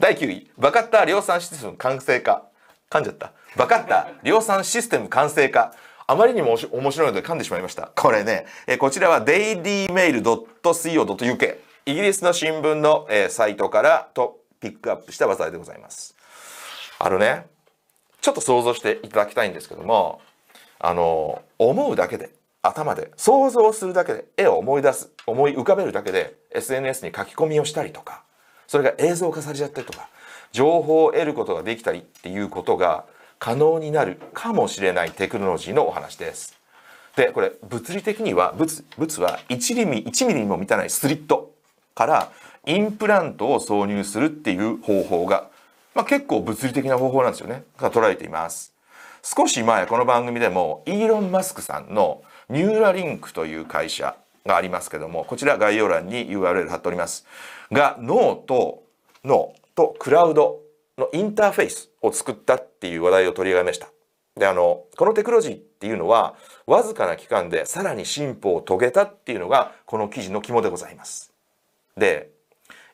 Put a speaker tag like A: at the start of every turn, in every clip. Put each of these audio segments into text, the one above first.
A: 第9位バカッタ量産システム完成化噛んじゃったバカッタ量産システム完成化あまりにも面白いので噛んでしまいましたこれね、えこちらは dailymail.co.uk イギリスの新聞の、えー、サイトからとピックアップした話題でございますあのねちょっと想像していただきたいんですけどもあの思うだけで頭で想像するだけで絵を思い出す思い浮かべるだけで SNS に書き込みをしたりとかそれが映像化されちゃったりとか情報を得ることができたりっていうことが可能になるかもしれないテクノロジーのお話です。でこれ物理的には物物は1 m m ,1 ミリにも満たないスリットからインプラントを挿入するっていう方法が、まあ、結構物理的な方法なんですよねが捉えています。少し前この番組でもイーロン・マスクさんのニューラリンクという会社がありますけども、こちら概要欄に URL 貼っております。が、脳と脳とクラウドのインターフェイスを作ったっていう話題を取り上げました。で、あの、このテクロジーっていうのは、わずかな期間でさらに進歩を遂げたっていうのが、この記事の肝でございます。で、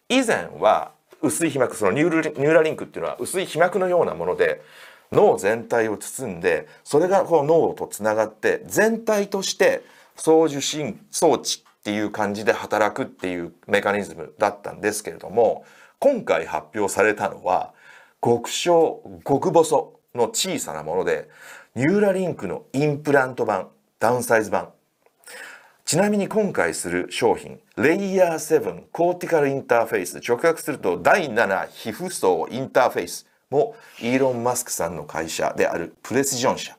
A: 以前は薄い皮膜、そのニューラリンクっていうのは薄い皮膜のようなもので、脳全体を包んで、それがこう脳とつながって、全体として送受信装置っていう感じで働くっていうメカニズムだったんですけれども今回発表されたのは極小極細の小さなものでニューラリンクのインプラント版ダウンサイズ版ちなみに今回する商品レイヤー7コーティカルインターフェイス直訳すると第7皮膚層インターフェイスもイーロン・マスクさんの会社であるプレスジョン社っ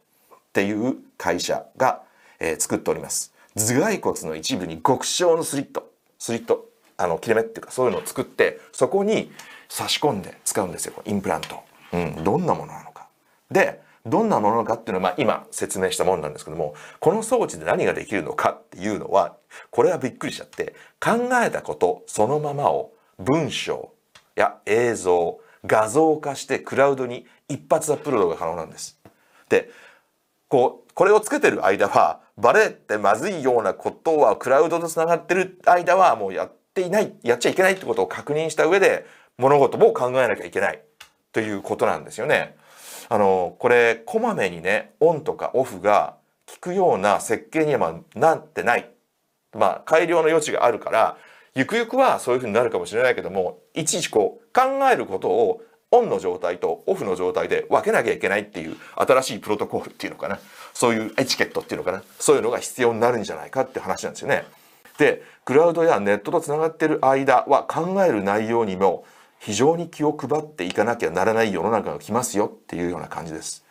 A: ていう会社がえー、作っております。頭蓋骨の一部に極小のスリット、スリット、あの切れ目っていうかそういうのを作って、そこに差し込んで使うんですよ、インプラント。うん、どんなものなのか。で、どんなものかっていうのは、まあ、今説明したもんなんですけども、この装置で何ができるのかっていうのは、これはびっくりしちゃって、考えたことそのままを文章や映像、画像化してクラウドに一発アップロードが可能なんです。で、こう、これをつけてる間は、バレてまずいようなことはクラウドとつながってる間はもうやっていない、やっちゃいけないってことを確認した上で物事も考えなきゃいけないということなんですよね。あの、これ、こまめにね、オンとかオフが効くような設計にはなってない。まあ、改良の余地があるから、ゆくゆくはそういうふうになるかもしれないけども、いちいちこう、考えることをオンの状態とオフの状態で分けなきゃいけないっていう新しいプロトコールっていうのかなそういうエチケットっていうのかなそういうのが必要になるんじゃないかって話なんですよね。でクラウドやネットとつながってる間は考える内容にも非常に気を配っていかなきゃならない世の中が来ますよっていうような感じです。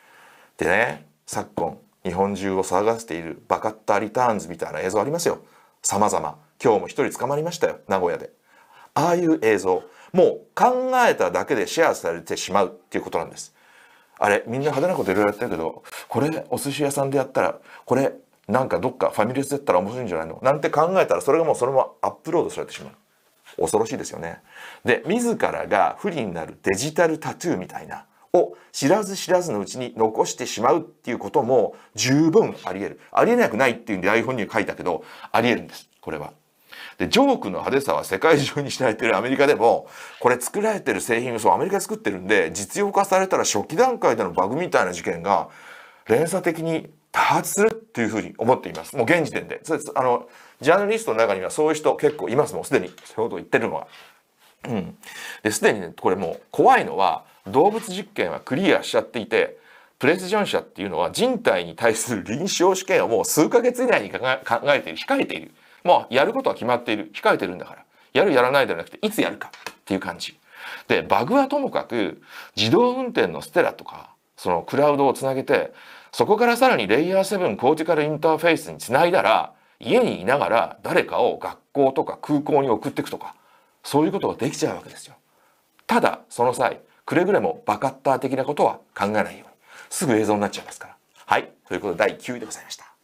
A: でね昨今日本中を騒がせているバカッターリターンズみたいな映像ありますよ。様々今日も一人捕まりましたよ名古屋で。ああいう映像もう考えただけでシェアされてしまうっていうことなんです。あれ、みんな派手なこといろいろやってるけど、これお寿司屋さんでやったら、これなんかどっかファミレスだったら面白いんじゃないのなんて考えたら、それがもうそのままアップロードされてしまう。恐ろしいですよね。で、自らが不利になるデジタルタトゥーみたいな、を知らず知らずのうちに残してしまうっていうことも十分あり得る。ありえなくないっていうんで台本に書いたけど、あり得るんです。これは。で、ジョークの派手さは世界中に知られてるアメリカでも、これ作られてる製品、そう、アメリカで作ってるんで、実用化されたら初期段階でのバグみたいな事件が、連鎖的に多発するっていうふうに思っています。もう現時点で。そうです。あの、ジャーナリストの中にはそういう人結構います、もうすでに。そういうこと言ってるのは。うん。で、すでにね、これもう怖いのは、動物実験はクリアしちゃっていて、プレスジョン社っていうのは人体に対する臨床試験をもう数ヶ月以内に考えている、控えている。もうやることは決まっている控えてるんだからやるやらないではなくていつやるかっていう感じでバグはともかく自動運転のステラとかそのクラウドをつなげてそこからさらにレイヤー7コーティカルインターフェースにつないだら家にいながら誰かを学校とか空港に送っていくとかそういうことができちゃうわけですよ。ただその際くれぐれもバカッター的なことは考えないようにすぐ映像になっちゃいますから。はいということで第9位でございました。